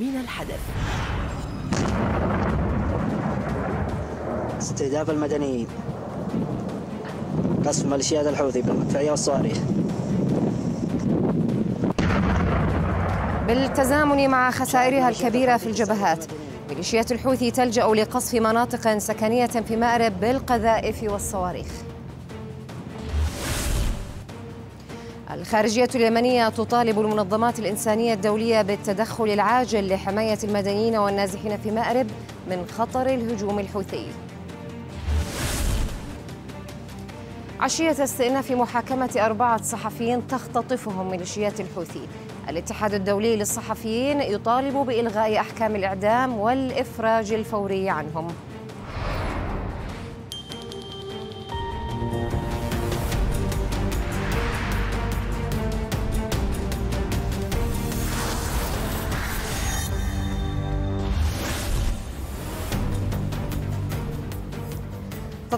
من الحدث استهداف المدنيين قصف ميليشيات الحوثي بالمدفعية والصواريخ بالتزامن مع خسائرها الكبيرة في الجبهات ميليشيات الحوثي تلجأ لقصف مناطق سكنية في مأرب بالقذائف والصواريخ الخارجية اليمنية تطالب المنظمات الإنسانية الدولية بالتدخل العاجل لحماية المدنيين والنازحين في مأرب من خطر الهجوم الحوثي عشية استئناف محاكمة أربعة صحفيين تختطفهم ميليشيات الحوثي الاتحاد الدولي للصحفيين يطالب بإلغاء أحكام الإعدام والإفراج الفوري عنهم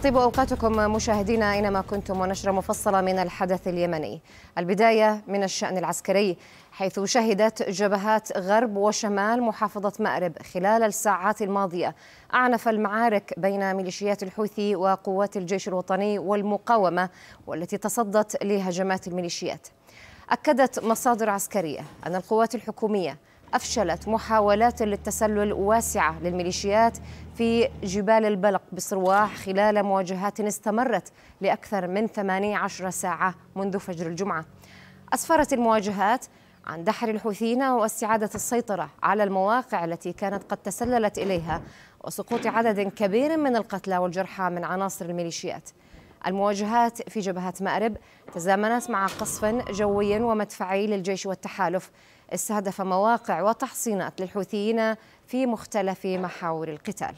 طيب أوقاتكم مشاهدينا أينما كنتم ونشرة مفصلة من الحدث اليمني البداية من الشأن العسكري حيث شهدت جبهات غرب وشمال محافظة مأرب خلال الساعات الماضية أعنف المعارك بين ميليشيات الحوثي وقوات الجيش الوطني والمقاومة والتي تصدت لهجمات الميليشيات أكدت مصادر عسكرية أن القوات الحكومية أفشلت محاولات للتسلل واسعة للميليشيات في جبال البلق بصرواح خلال مواجهات استمرت لأكثر من 18 ساعة منذ فجر الجمعة أسفرت المواجهات عن دحر الحوثيين واستعادة السيطرة على المواقع التي كانت قد تسللت إليها وسقوط عدد كبير من القتلى والجرحى من عناصر الميليشيات المواجهات في جبهة مأرب تزامنت مع قصف جوي ومدفعي للجيش والتحالف استهدف مواقع وتحصينات للحوثيين في مختلف محاور القتال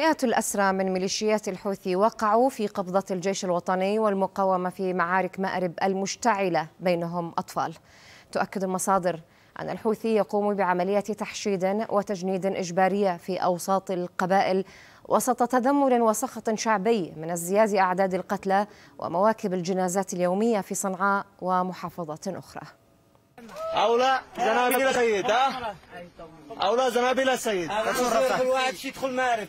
مئات الأسرى من ميليشيات الحوثي وقعوا في قبضة الجيش الوطني والمقاومة في معارك مأرب المشتعلة بينهم أطفال تؤكد المصادر أن الحوثي يقوم بعملية تحشيد وتجنيد إجبارية في أوساط القبائل وسط تذمر وسخط شعبي من ازدياد أعداد القتلى ومواكب الجنازات اليومية في صنعاء ومحافظة أخرى أولى زنابيل السيد أولى زنابيل السيد الواحد يدخل مارب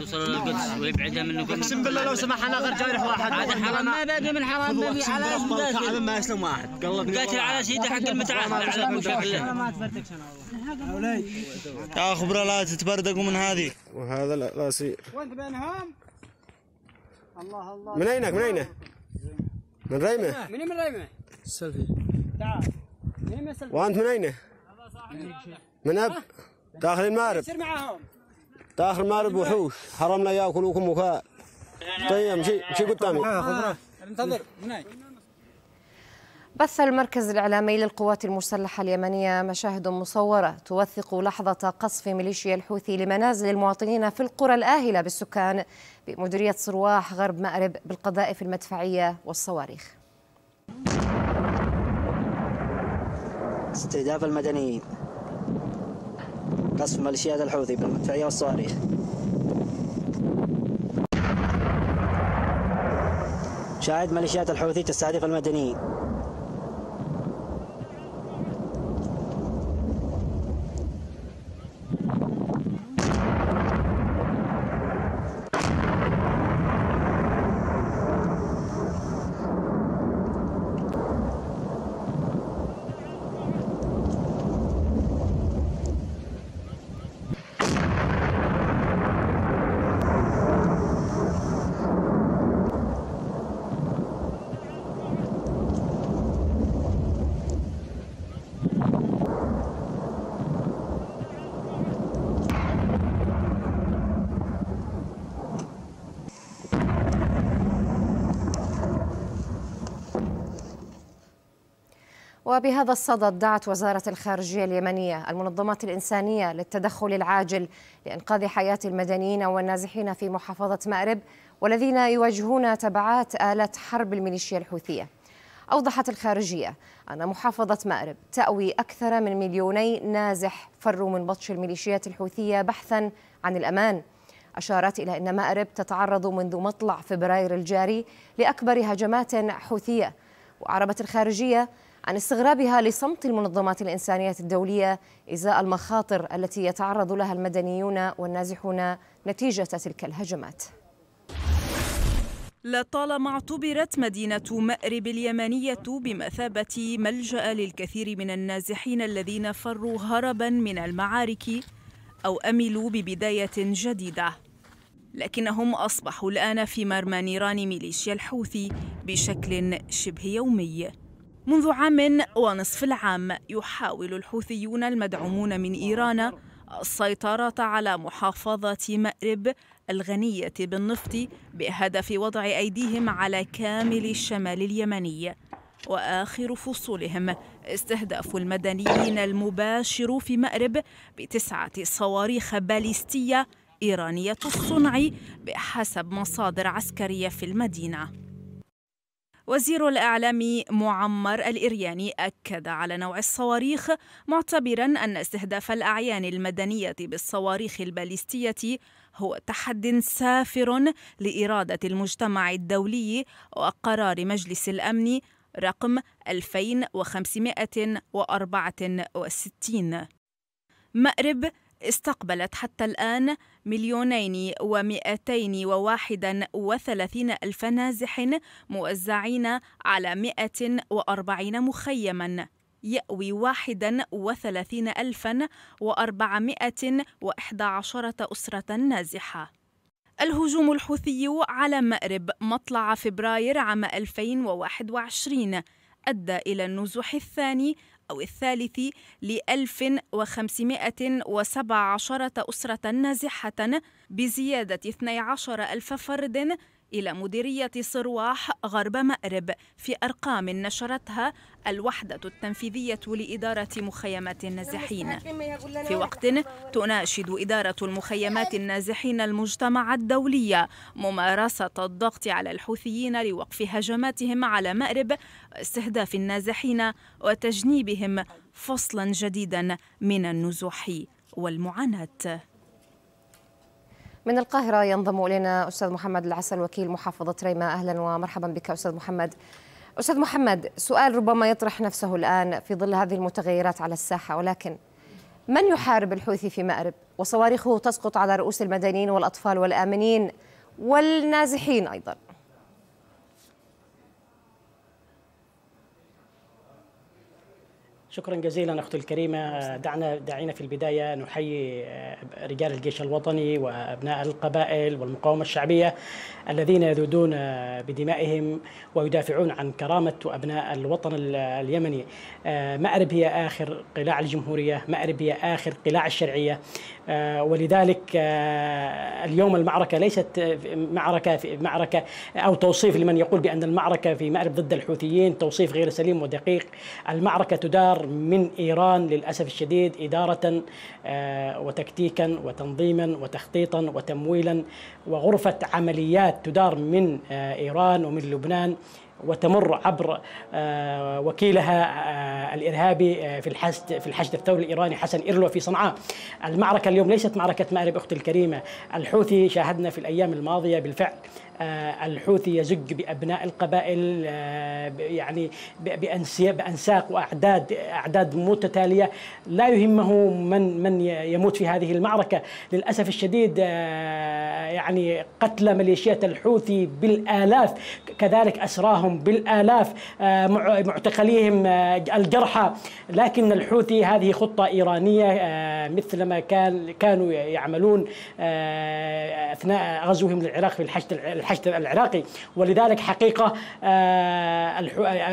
توصل للقدس ويبعدها كل اقسم بالله لو سمح انا غير جارح واحد هذا حرام ما باقي من حرام ما باقي على اسم ما يسلم واحد قاتل على سيده حق المتعه على الله يا خبره لا تتبردقوا من هذه وهذا الاسير وانت بينهم الله الله من اينك من اينه؟ من ريمه من من ريمه؟ سلفي تعال من وانت من اينه؟ من اب داخل المارب سير معاهم تاخر ما بوحوش حرمنا ياكلوكم وكا طيب شي شي قدامي انتظر هناك بث المركز الإعلامي للقوات المسلحة اليمنية مشاهد مصورة توثق لحظة قصف ميليشيا الحوثي لمنازل المواطنين في القرى الآهلة بالسكان بمديرية صرواح غرب مأرب بالقذائف المدفعية والصواريخ استهداف المدنيين قصف ميليشيات الحوثي بالمدفعية والصواريخ شاهد ميليشيات الحوثي تستهدف المدنيين وبهذا الصدد دعت وزارة الخارجية اليمنية المنظمات الإنسانية للتدخل العاجل لإنقاذ حياة المدنيين والنازحين في محافظة مأرب والذين يواجهون تبعات آلة حرب الميليشيا الحوثية أوضحت الخارجية أن محافظة مأرب تأوي أكثر من مليوني نازح فروا من بطش الميليشيات الحوثية بحثا عن الأمان أشارت إلى أن مأرب تتعرض منذ مطلع فبراير الجاري لأكبر هجمات حوثية وأعربت الخارجية عن استغرابها لصمت المنظمات الإنسانية الدولية إزاء المخاطر التي يتعرض لها المدنيون والنازحون نتيجة تلك الهجمات لطالما اعتبرت مدينة مأرب اليمنية بمثابة ملجأ للكثير من النازحين الذين فروا هربا من المعارك أو أملوا ببداية جديدة لكنهم أصبحوا الآن في مرمى نيران ميليشيا الحوثي بشكل شبه يومي منذ عام ونصف العام يحاول الحوثيون المدعومون من إيران السيطرة على محافظة مأرب الغنية بالنفط بهدف وضع أيديهم على كامل الشمال اليمني وآخر فصولهم استهداف المدنيين المباشر في مأرب بتسعة صواريخ باليستية إيرانية الصنع بحسب مصادر عسكرية في المدينة وزير الإعلام معمر الإرياني أكد على نوع الصواريخ معتبرا أن استهداف الأعيان المدنية بالصواريخ الباليستية هو تحد سافر لإرادة المجتمع الدولي وقرار مجلس الأمن رقم 2564 مأرب استقبلت حتى الآن مليونين ومئتين وواحدا وثلاثين ألف نازح موزعين على مئة وأربعين مخيما يأوي واحدا وثلاثين ألفا وأربعمائة وإحدى عشرة أسرة نازحة الهجوم الحوثي على مأرب مطلع فبراير عام 2021 أدى إلى النزوح الثاني أو الثالث ل 1517 أسرة نازحة بزيادة 12 ألف فرد إلى مديرية صرواح غرب مأرب في أرقام نشرتها الوحدة التنفيذية لإدارة مخيمات النازحين في وقت تناشد إدارة المخيمات النازحين المجتمع الدولي ممارسة الضغط على الحوثيين لوقف هجماتهم على مأرب استهداف النازحين وتجنيبهم فصلا جديدا من النزوح والمعاناه من القاهرة ينضم إلينا أستاذ محمد العسل وكيل محافظة ريمة أهلا ومرحبا بك أستاذ محمد أستاذ محمد سؤال ربما يطرح نفسه الآن في ظل هذه المتغيرات على الساحة ولكن من يحارب الحوثي في مأرب وصواريخه تسقط على رؤوس المدنيين والأطفال والآمنين والنازحين أيضاً شكرا جزيلا اختي الكريمه دعنا دعينا في البدايه نحيي آه، رجال الجيش الوطني وابناء القبائل والمقاومه الشعبيه الذين يذودون بدمائهم ويدافعون عن كرامة أبناء الوطن اليمني آه، مأرب هي آخر قلاع الجمهورية مأرب هي آخر قلاع الشرعية آه، ولذلك آه، اليوم المعركة ليست معركة في معركة أو توصيف لمن يقول بأن المعركة في مأرب ضد الحوثيين توصيف غير سليم ودقيق المعركة تدار من إيران للأسف الشديد إدارة وتكتيكا وتنظيما وتخطيطا وتمويلا وغرفة عمليات تدار من آه، إيران ومن لبنان وتمر عبر آه، وكيلها آه، الارهابي في الحشد في الحشد الثوري الايراني حسن ايرلو في صنعاء. المعركه اليوم ليست معركه مارب اختي الكريمه، الحوثي شاهدنا في الايام الماضيه بالفعل آه، الحوثي يزج بأبناء القبائل آه، يعني بأنساق وأعداد أعداد متتالية لا يهمه من من يموت في هذه المعركة للأسف الشديد آه، يعني قتل ميليشيات الحوثي بالآلاف كذلك أسراهم بالآلاف معتقليهم الجرحى لكن الحوثي هذه خطة إيرانية مثلما كان كانوا يعملون أثناء غزوهم للعراق في الحشد الحشد العراقي ولذلك حقيقة آه،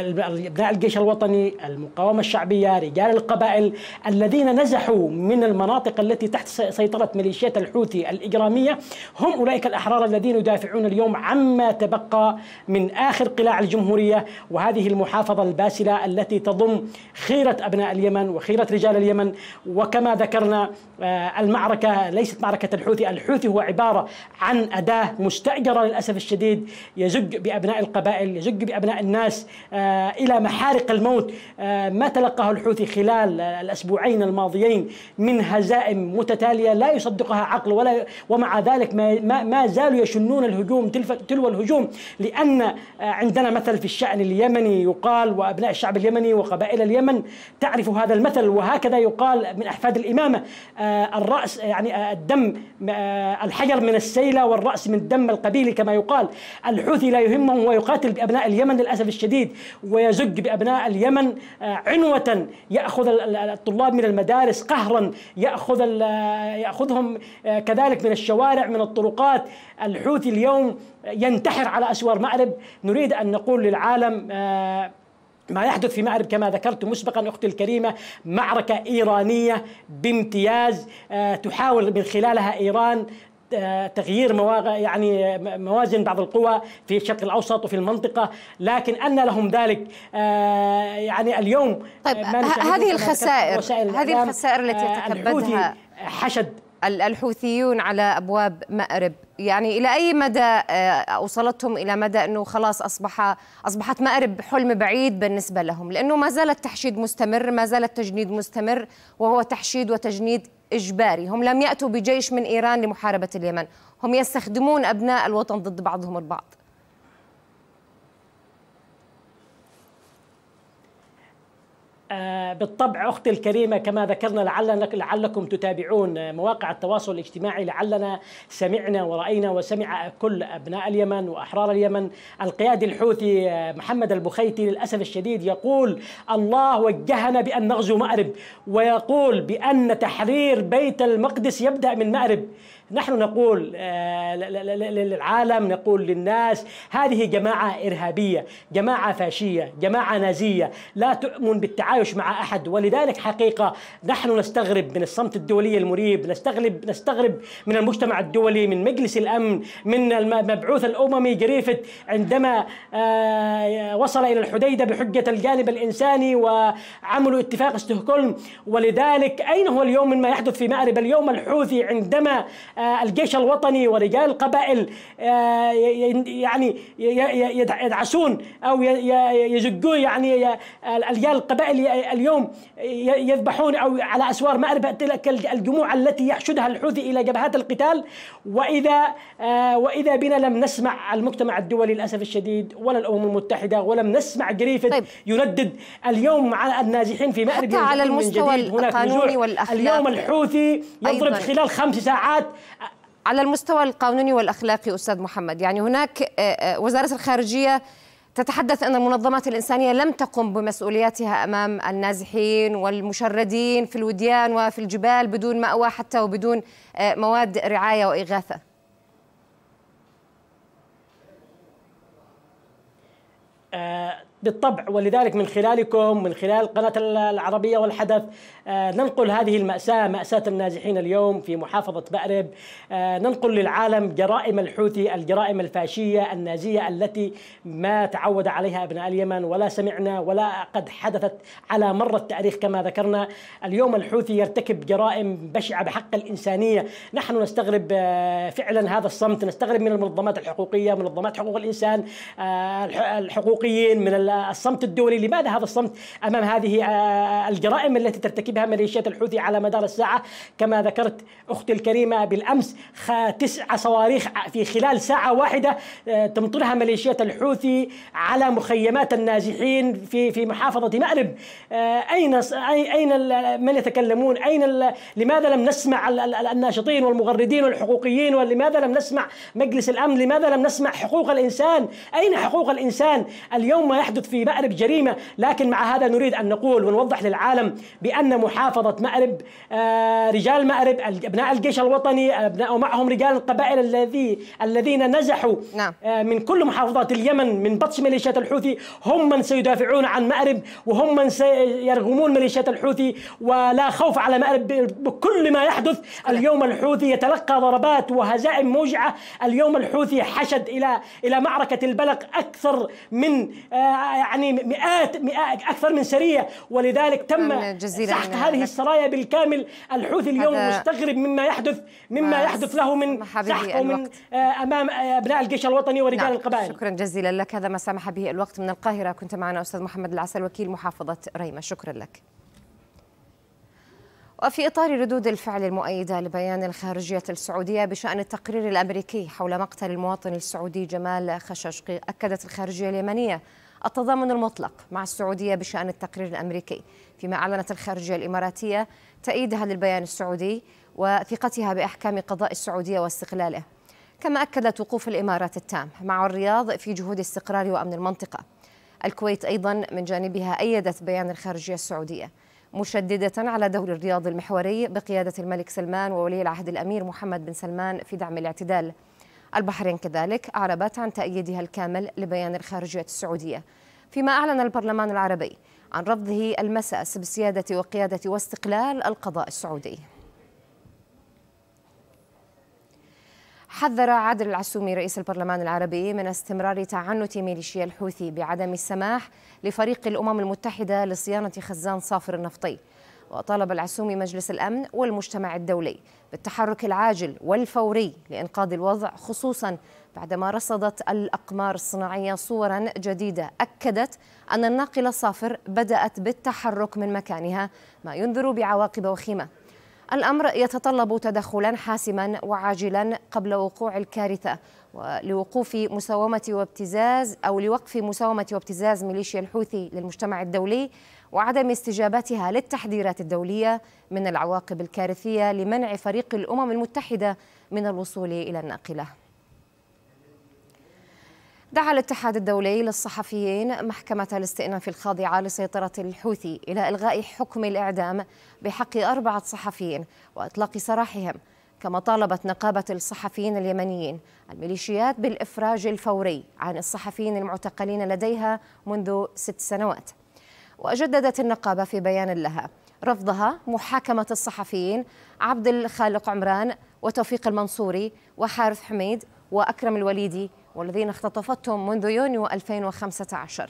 أبناء الجيش الوطني المقاومة الشعبية رجال القبائل الذين نزحوا من المناطق التي تحت سيطرة ميليشيات الحوثي الإجرامية هم أولئك الأحرار الذين يدافعون اليوم عما تبقى من آخر قلاع الجمهورية وهذه المحافظة الباسلة التي تضم خيرة أبناء اليمن وخيرة رجال اليمن وكما ذكرنا آه، المعركة ليست معركة الحوثي الحوثي هو عبارة عن أداة مستأجرة للأسف للأسف الشديد يزج بأبناء القبائل يزج بأبناء الناس آه، إلى محارق الموت آه، ما تلقاه الحوثي خلال الأسبوعين الماضيين من هزائم متتالية لا يصدقها عقل ولا ومع ذلك ما, ما زالوا يشنون الهجوم تلو الهجوم لأن آه، عندنا مثل في الشأن اليمني يقال وأبناء الشعب اليمني وقبائل اليمن تعرف هذا المثل وهكذا يقال من أحفاد الإمامة الرأس يعني الدم الحجر من السيلة والرأس من دم القبيل كما كما يقال الحوثي لا يهمه ويقاتل بأبناء اليمن للأسف الشديد ويزج بأبناء اليمن آه، عنوة يأخذ الطلاب من المدارس قهرا يأخذ آه، يأخذهم آه، كذلك من الشوارع من الطرقات الحوثي اليوم ينتحر على أسوار مأرب نريد أن نقول للعالم ما يحدث في مأرب كما ذكرت مسبقا أختي الكريمة معركة إيرانية بامتياز تحاول من خلالها إيران تغيير يعني موازن بعض القوى في الشرق الاوسط وفي المنطقه لكن ان لهم ذلك آه، يعني اليوم طيب هذه الخسائر هذه الخسائر التي آه، تكبدها حشد الحوثيون على ابواب مأرب يعني الى اي مدى اوصلتهم آه، الى مدى انه خلاص اصبح اصبحت مأرب حلم بعيد بالنسبه لهم لانه ما زال التحشيد مستمر ما زال التجنيد مستمر وهو تحشيد وتجنيد إجباري هم لم يأتوا بجيش من إيران لمحاربة اليمن هم يستخدمون أبناء الوطن ضد بعضهم البعض آه، بالطبع أختي الكريمة كما ذكرنا لعلنا لعلكم تتابعون مواقع التواصل الاجتماعي لعلنا سمعنا ورأينا وسمع كل أبناء اليمن وأحرار اليمن القيادي الحوثي آه، محمد البخيتي للأسف الشديد يقول الله وجهنا بأن نغزو مأرب ويقول بأن تحرير بيت المقدس يبدأ من مأرب نحن نقول آه، للعالم نقول للناس هذه جماعة إرهابية جماعة فاشية جماعة نازية لا تؤمن بالتعايش مع أحد ولذلك حقيقة نحن نستغرب من الصمت الدولي المريب نستغرب, نستغرب من المجتمع الدولي من مجلس الأمن من المبعوث الأممي جريفت عندما آه، وصل إلى الحديدة بحجة الجانب الإنساني وعملوا اتفاق ستوكهولم ولذلك أين هو اليوم مما يحدث في مأرب اليوم الحوثي عندما آه، الجيش الوطني ورجال القبائل آه، يعني يدعسون او يزقون يعني رجال القبائل اليوم يذبحون او على اسوار مأرب تلك الجموع التي يحشدها الحوثي الى جبهات القتال واذا آه، واذا بنا لم نسمع المجتمع الدولي للاسف الشديد ولا الامم المتحده ولم نسمع جريفيث طيب. يندد اليوم مع النازحين في مأرب حتى على المستوى القانوني والاخلاقي اليوم الحوثي يضرب أيضاً. خلال خمس ساعات على المستوى القانوني والاخلاقي استاذ محمد يعني هناك آه، آه، وزاره الخارجيه تتحدث ان المنظمات الانسانيه لم تقم بمسؤولياتها امام النازحين والمشردين في الوديان وفي الجبال بدون ماوى حتى وبدون آه، مواد رعايه واغاثه. بالطبع ولذلك من خلالكم من خلال قناة العربية والحدث آه، ننقل هذه المأساة مأساة النازحين اليوم في محافظة بأرب آه، ننقل للعالم جرائم الحوثي الجرائم الفاشية النازية التي ما تعود عليها أبناء اليمن ولا سمعنا ولا قد حدثت على مر التاريخ كما ذكرنا اليوم الحوثي يرتكب جرائم بشعة بحق الإنسانية نحن نستغرب آه، فعلا هذا الصمت نستغرب من المنظمات الحقوقية منظمات حقوق الإنسان الحقوقيين من الصمت الدولي لماذا هذا الصمت أمام هذه آه، الجرائم التي ترتكبها ميليشيات الحوثي على مدار الساعة كما ذكرت أختي الكريمة بالأمس تسع صواريخ في خلال ساعة واحدة آه، تمطرها ميليشيات الحوثي على مخيمات النازحين في في محافظة مأرب آه، أين أين من يتكلمون أين لماذا لم نسمع الناشطين والمغردين والحقوقيين ولماذا لم نسمع مجلس الأمن لماذا لم نسمع حقوق الإنسان أين حقوق الإنسان اليوم ما يحدث يحدث في مأرب جريمة لكن مع هذا نريد أن نقول ونوضح للعالم بأن محافظة مأرب آه، رجال مأرب أبناء الجيش الوطني أبناء ومعهم رجال القبائل الذي الذين نزحوا نعم. آه، من كل محافظات اليمن من بطش ميليشيات الحوثي هم من سيدافعون عن مأرب وهم من سيرغمون ميليشيات الحوثي ولا خوف على مأرب بكل ما يحدث نعم. اليوم الحوثي يتلقى ضربات وهزائم موجعة اليوم الحوثي حشد إلى إلى معركة البلق أكثر من آه، يعني مئات, مئات اكثر من سريه ولذلك تم سحق هذه السرايا بالكامل الحوثي اليوم مستغرب مما يحدث مما يحدث له من سحق ومن آه، امام ابناء الجيش الوطني ورجال نعم. القبائل شكرا جزيلا لك هذا ما سمح به الوقت من القاهره كنت معنا استاذ محمد العسل وكيل محافظه ريمه شكرا لك وفي إطار ردود الفعل المؤيدة لبيان الخارجية السعودية بشأن التقرير الأمريكي حول مقتل المواطن السعودي جمال خششقي أكدت الخارجية اليمنية التضامن المطلق مع السعودية بشأن التقرير الأمريكي فيما أعلنت الخارجية الإماراتية تأييدها للبيان السعودي وثقتها بأحكام قضاء السعودية واستقلاله كما أكدت وقوف الإمارات التام مع الرياض في جهود استقرار وأمن المنطقة الكويت أيضا من جانبها أيدت بيان الخارجية السعودية مشددة على دور الرياض المحوري بقيادة الملك سلمان وولي العهد الأمير محمد بن سلمان في دعم الاعتدال البحرين كذلك أعربت عن تأييدها الكامل لبيان الخارجية السعودية فيما أعلن البرلمان العربي عن رفضه المساس بسيادة وقيادة واستقلال القضاء السعودي حذر عادل العسومي رئيس البرلمان العربي من استمرار تعنت ميليشيا الحوثي بعدم السماح لفريق الأمم المتحدة لصيانة خزان صافر النفطي وطالب العسومي مجلس الأمن والمجتمع الدولي بالتحرك العاجل والفوري لإنقاذ الوضع خصوصا بعدما رصدت الأقمار الصناعية صورا جديدة أكدت أن الناقلة صافر بدأت بالتحرك من مكانها ما ينذر بعواقب وخيمة الأمر يتطلب تدخلا حاسما وعاجلا قبل وقوع الكارثة ولوقوف مساومة وابتزاز أو لوقف مساومة وابتزاز ميليشيا الحوثي للمجتمع الدولي وعدم استجابتها للتحذيرات الدولية من العواقب الكارثية لمنع فريق الأمم المتحدة من الوصول إلى الناقلة دعا الاتحاد الدولي للصحفيين محكمة الاستئناف الخاضعة لسيطرة الحوثي إلى إلغاء حكم الإعدام بحق أربعة صحفيين وإطلاق سراحهم كما طالبت نقابة الصحفيين اليمنيين الميليشيات بالإفراج الفوري عن الصحفيين المعتقلين لديها منذ ست سنوات وجددت النقابة في بيان لها رفضها محاكمة الصحفيين عبد الخالق عمران وتوفيق المنصوري وحارث حميد وأكرم الوليدي والذين اختطفتهم منذ يونيو 2015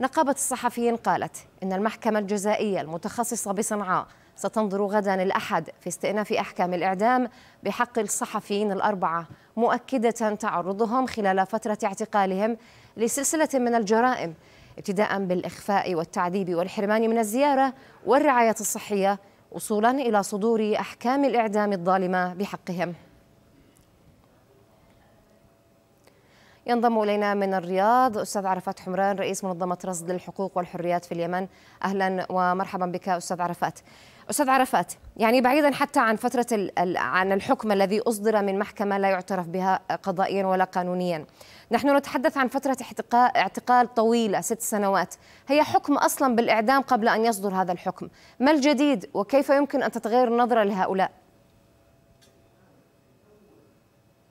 نقابة الصحفيين قالت إن المحكمة الجزائية المتخصصة بصنعاء ستنظر غدا الأحد في استئناف أحكام الإعدام بحق الصحفيين الأربعة مؤكدة تعرضهم خلال فترة اعتقالهم لسلسلة من الجرائم ابتداء بالإخفاء والتعذيب والحرمان من الزيارة والرعاية الصحية وصولا إلى صدور أحكام الإعدام الظالمة بحقهم ينضم إلينا من الرياض أستاذ عرفات حمران رئيس منظمة رصد الحقوق والحريات في اليمن أهلا ومرحبا بك أستاذ عرفات استاذ عرفات يعني بعيدا حتى عن فتره عن الحكم الذي اصدر من محكمه لا يعترف بها قضائيا ولا قانونيا نحن نتحدث عن فتره اعتقال طويله ست سنوات هي حكم اصلا بالاعدام قبل ان يصدر هذا الحكم ما الجديد وكيف يمكن ان تتغير النظره لهؤلاء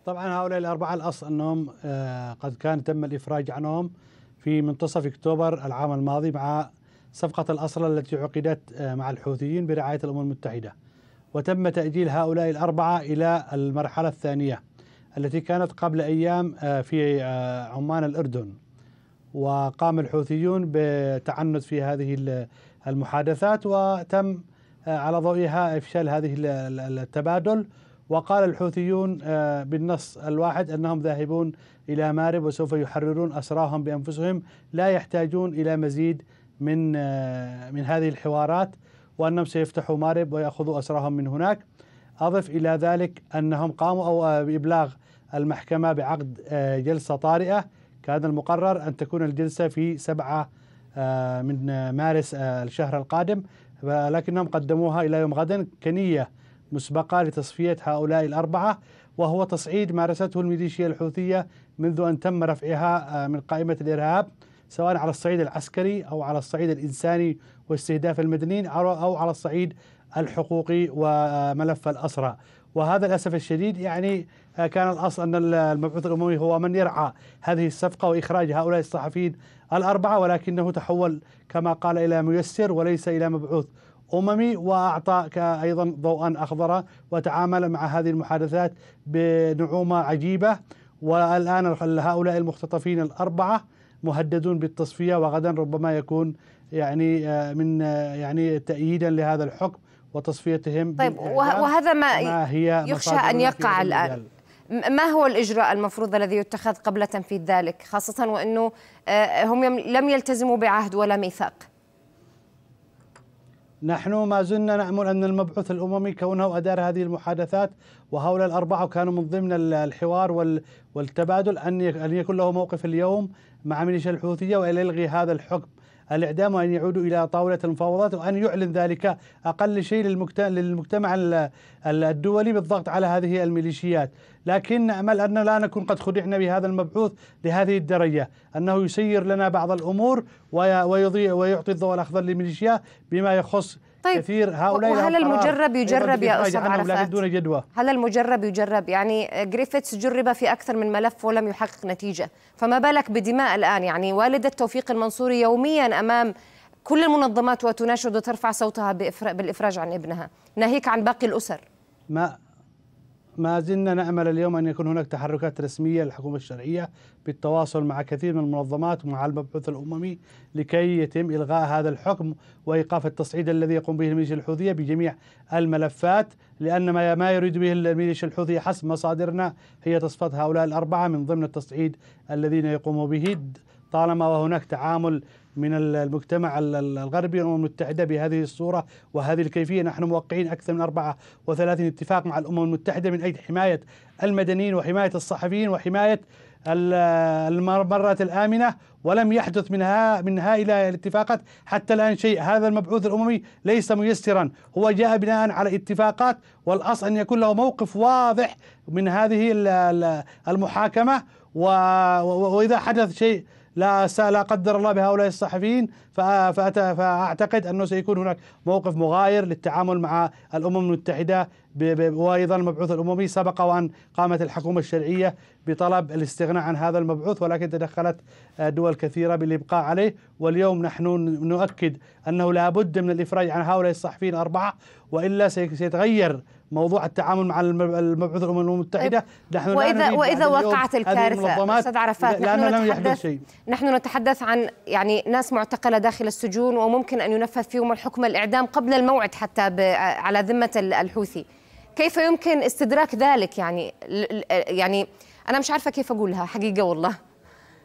طبعا هؤلاء الاربعه الاصل انهم آه، قد كان تم الافراج عنهم في منتصف اكتوبر العام الماضي مع صفقة الأسرى التي عقدت آه، مع الحوثيين برعاية الأمم المتحدة وتم تأجيل هؤلاء الأربعة إلى المرحلة الثانية التي كانت قبل أيام آه، في آه، عمان الأردن وقام الحوثيون بتعنت في هذه المحادثات وتم على ضوئها إفشال هذه التبادل وقال الحوثيون بالنص الواحد انهم ذاهبون الى مارب وسوف يحررون اسراهم بانفسهم لا يحتاجون الى مزيد من آه، من هذه الحوارات وأنهم سيفتحوا مارب ويأخذوا أسرهم من هناك أضف إلى ذلك أنهم قاموا أو آه، بإبلاغ المحكمة بعقد آه، جلسة طارئة كان المقرر أن تكون الجلسة في سبعة من مارس الشهر القادم لكنهم قدموها إلى يوم غد كنية مسبقة لتصفية هؤلاء الأربعة وهو تصعيد مارسته الميليشيا الحوثية منذ أن تم رفعها من قائمة الإرهاب سواء على الصعيد العسكري أو على الصعيد الإنساني واستهداف المدنيين أو على الصعيد الحقوقي وملف الأسرى وهذا للاسف الشديد يعني آه، كان الأصل أن المبعوث الأممي هو من يرعى هذه الصفقة وإخراج هؤلاء الصحفيين الأربعة ولكنه تحول كما قال إلى ميسر وليس إلى مبعوث أممي وأعطى أيضا ضوءا أخضر وتعامل مع هذه المحادثات بنعومة عجيبة والآن هؤلاء المختطفين الأربعة مهددون بالتصفيه وغدا ربما يكون يعني آه، من آه، يعني تأييدا لهذا الحكم وتصفيتهم طيب وهذا ما, ما هي يخشى أن يقع الآن ما هو الإجراء المفروض الذي يتخذ قبل تنفيذ ذلك خاصة وأنه آه، هم لم يلتزموا بعهد ولا ميثاق نحن ما زلنا نأمل أن المبعوث الأممي كونه أدار هذه المحادثات وهؤلاء الأربعة كانوا من ضمن الحوار والتبادل أن يكون له موقف اليوم مع ميليشيا الحوثية وأن يلغي هذا الحكم الإعدام وأن يعودوا إلى طاولة المفاوضات وأن يعلن ذلك أقل شيء للمجتمع الدولي بالضغط على هذه الميليشيات لكن نأمل أن لا نكون قد خدعنا بهذا المبعوث لهذه الدرجة أنه يسير لنا بعض الأمور ويضيع ويعطي الضوء الأخضر للميليشيات بما يخص طيب كثير هؤلاء وهل المجرب يجرب يا استاذ عرفات دون جدوى هل المجرب يجرب يعني جريفيتس جرب في اكثر من ملف ولم يحقق نتيجه فما بالك بدماء الان يعني والده توفيق المنصوري يوميا امام كل المنظمات وتناشد وترفع صوتها بالافراج عن ابنها ناهيك عن باقي الاسر ما ما زلنا نأمل اليوم أن يكون هناك تحركات رسمية للحكومة الشرعية بالتواصل مع كثير من المنظمات ومع المبعوث الأممي لكي يتم إلغاء هذا الحكم وإيقاف التصعيد الذي يقوم به الميليشيا الحوثية بجميع الملفات لأن ما ما يريد به الميليشيا الحوثية حسب مصادرنا هي تصفية هؤلاء الأربعة من ضمن التصعيد الذين يقوموا به طالما وهناك تعامل من المجتمع الغربي والامم المتحده بهذه الصوره وهذه الكيفيه نحن موقعين اكثر من 34 اتفاق مع الامم المتحده من اجل حمايه المدنيين وحمايه الصحفيين وحمايه الممرات الامنه ولم يحدث منها منها الى الاتفاقات حتى الان شيء هذا المبعوث الاممي ليس ميسرا هو جاء بناء على اتفاقات والاصل ان يكون له موقف واضح من هذه المحاكمه واذا حدث شيء لا لا قدر الله بهؤلاء الصحفيين فأعتقد أنه سيكون هناك موقف مغاير للتعامل مع الأمم المتحدة وايضا المبعوث الاممي سبق وان قامت الحكومه الشرعيه بطلب الاستغناء عن هذا المبعوث ولكن تدخلت آه، دول كثيره بالابقاء عليه واليوم نحن نؤكد انه لابد من الافراج عن هؤلاء الصحفيين الاربعه والا سيتغير موضوع التعامل مع المبعوث الامم المتحده طيب، نحن واذا واذا يعني وقعت الكارثه استاذ عرفات نحن نتحدث شيء. نحن نتحدث عن يعني ناس معتقله داخل السجون وممكن ان ينفذ فيهم الحكم الاعدام قبل الموعد حتى على ذمه الحوثي كيف يمكن استدراك ذلك يعني يعني انا مش عارفه كيف اقولها حقيقه والله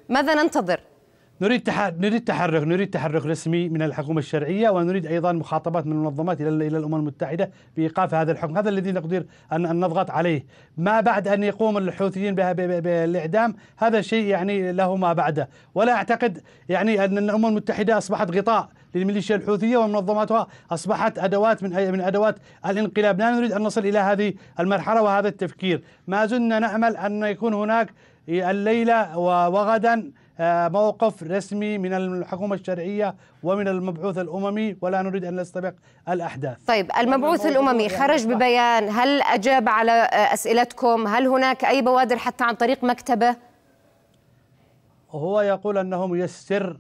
ماذا ننتظر نريد تحرك نريد تحرك نريد تحرك رسمي من الحكومه الشرعيه ونريد ايضا مخاطبات من المنظمات الى الى الامم المتحده بايقاف هذا الحكم، هذا الذي نقدر ان نضغط عليه، ما بعد ان يقوم الحوثيين بالاعدام هذا شيء يعني له ما بعده، ولا اعتقد يعني ان الامم المتحده اصبحت غطاء للميليشيا الحوثية ومنظماتها أصبحت أدوات من من أدوات الانقلاب لا نريد أن نصل إلى هذه المرحلة وهذا التفكير ما زلنا نأمل أن يكون هناك الليلة وغدا آه، موقف رسمي من الحكومة الشرعية ومن المبعوث الأممي ولا نريد أن نستبق الأحداث طيب المبعوث الأممي يعني خرج ببيان هل أجاب على آه، أسئلتكم هل هناك أي بوادر حتى عن طريق مكتبه هو يقول أنه ميسر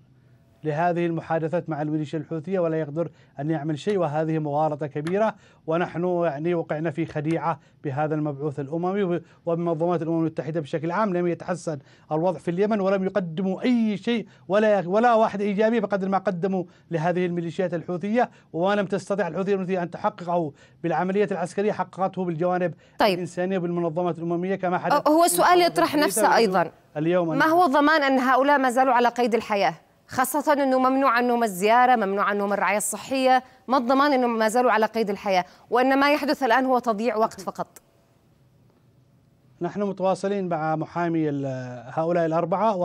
لهذه المحادثات مع الميليشيا الحوثية ولا يقدر أن يعمل شيء وهذه مغالطة كبيرة ونحن يعني وقعنا في خديعة بهذا المبعوث الأممي وبمنظمات الأمم المتحدة بشكل عام لم يتحسن الوضع في اليمن ولم يقدموا أي شيء ولا ولا واحد إيجابي بقدر ما قدموا لهذه الميليشيات الحوثية ولم تستطع الحوثية الحوثية أن تحققه بالعملية العسكرية حققته بالجوانب طيب. الإنسانية بالمنظمات الأممية كما حدث هو سؤال يطرح نفسه أيضا اليوم ما هو ضمان أن هؤلاء ما زالوا على قيد الحياة؟ خاصة أنه ممنوع عنهم الزيارة ممنوع عنهم الرعاية الصحية ما الضمان أنهم ما زالوا على قيد الحياة وأن ما يحدث الآن هو تضييع وقت فقط نحن متواصلين مع محامي هؤلاء الأربعة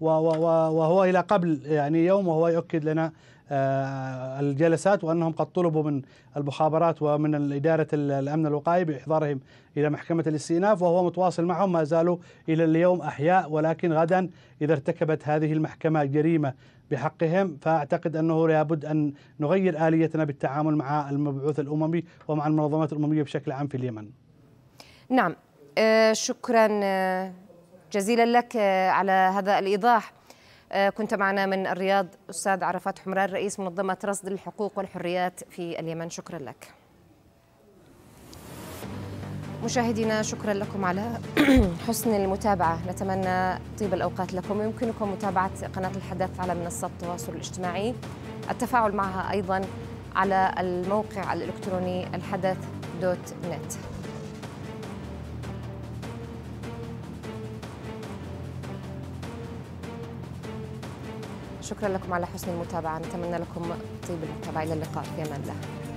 وهو إلى قبل يعني يوم وهو يؤكد لنا آه، الجلسات وأنهم قد طلبوا من المخابرات ومن إدارة الأمن الوقائي بإحضارهم إلى محكمة الاستئناف وهو متواصل معهم ما زالوا إلى اليوم أحياء ولكن غدا إذا ارتكبت هذه المحكمة جريمة بحقهم فأعتقد أنه لابد أن نغير آليتنا بالتعامل مع المبعوث الأممي ومع المنظمات الأممية بشكل عام في اليمن نعم آه، شكرا آه، جزيلا لك على هذا الإيضاح آه، كنت معنا من الرياض أستاذ عرفات حمران رئيس منظمة رصد الحقوق والحريات في اليمن شكرا لك مشاهدينا شكرا لكم على حسن المتابعة نتمنى طيب الأوقات لكم يمكنكم متابعة قناة الحدث على منصات التواصل الاجتماعي التفاعل معها أيضا على الموقع الإلكتروني الحدث دوت نت شكرا لكم على حسن المتابعة نتمنى لكم طيب المتابعة إلى اللقاء في أمان الله